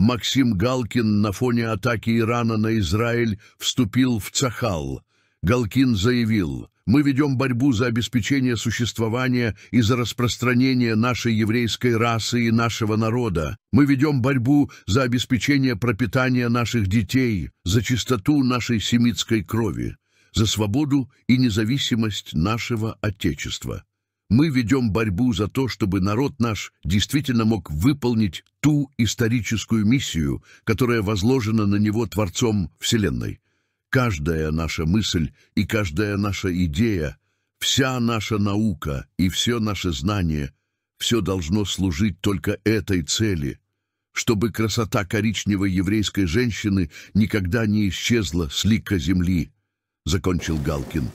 Максим Галкин на фоне атаки Ирана на Израиль вступил в Цахал. Галкин заявил, «Мы ведем борьбу за обеспечение существования и за распространение нашей еврейской расы и нашего народа. Мы ведем борьбу за обеспечение пропитания наших детей, за чистоту нашей семитской крови, за свободу и независимость нашего Отечества» мы ведем борьбу за то, чтобы народ наш действительно мог выполнить ту историческую миссию, которая возложена на него Творцом Вселенной. Каждая наша мысль и каждая наша идея, вся наша наука и все наше знание, все должно служить только этой цели, чтобы красота коричневой еврейской женщины никогда не исчезла с лика земли, — закончил Галкин.